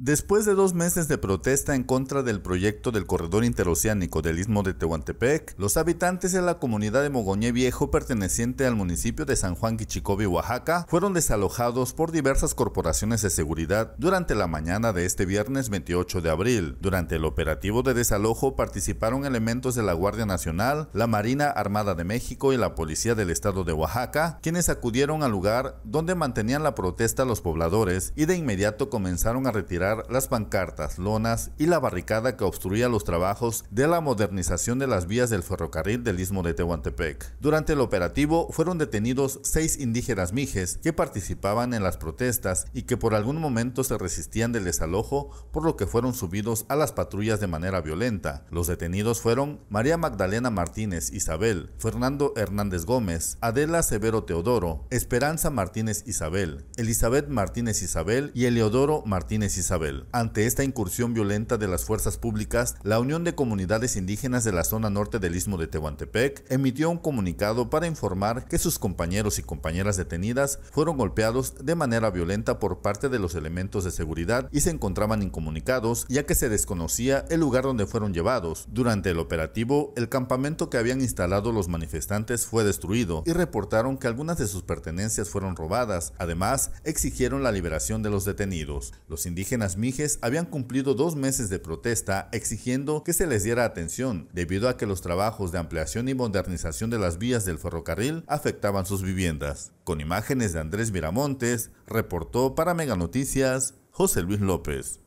Después de dos meses de protesta en contra del proyecto del corredor interoceánico del istmo de Tehuantepec, los habitantes de la comunidad de Mogoñé Viejo, perteneciente al municipio de San Juan Quichicobi, Oaxaca, fueron desalojados por diversas corporaciones de seguridad durante la mañana de este viernes 28 de abril. Durante el operativo de desalojo participaron elementos de la Guardia Nacional, la Marina Armada de México y la Policía del Estado de Oaxaca, quienes acudieron al lugar donde mantenían la protesta los pobladores y de inmediato comenzaron a retirar las pancartas, lonas y la barricada que obstruía los trabajos de la modernización de las vías del ferrocarril del Istmo de Tehuantepec. Durante el operativo fueron detenidos seis indígenas mijes que participaban en las protestas y que por algún momento se resistían del desalojo, por lo que fueron subidos a las patrullas de manera violenta. Los detenidos fueron María Magdalena Martínez Isabel, Fernando Hernández Gómez, Adela Severo Teodoro, Esperanza Martínez Isabel, Elizabeth Martínez Isabel y Eleodoro Martínez Isabel. Ante esta incursión violenta de las fuerzas públicas, la Unión de Comunidades Indígenas de la zona norte del Istmo de Tehuantepec emitió un comunicado para informar que sus compañeros y compañeras detenidas fueron golpeados de manera violenta por parte de los elementos de seguridad y se encontraban incomunicados ya que se desconocía el lugar donde fueron llevados. Durante el operativo, el campamento que habían instalado los manifestantes fue destruido y reportaron que algunas de sus pertenencias fueron robadas. Además, exigieron la liberación de los detenidos. Los indígenas mijes habían cumplido dos meses de protesta exigiendo que se les diera atención debido a que los trabajos de ampliación y modernización de las vías del ferrocarril afectaban sus viviendas. Con imágenes de Andrés Miramontes, reportó para Mega Noticias José Luis López.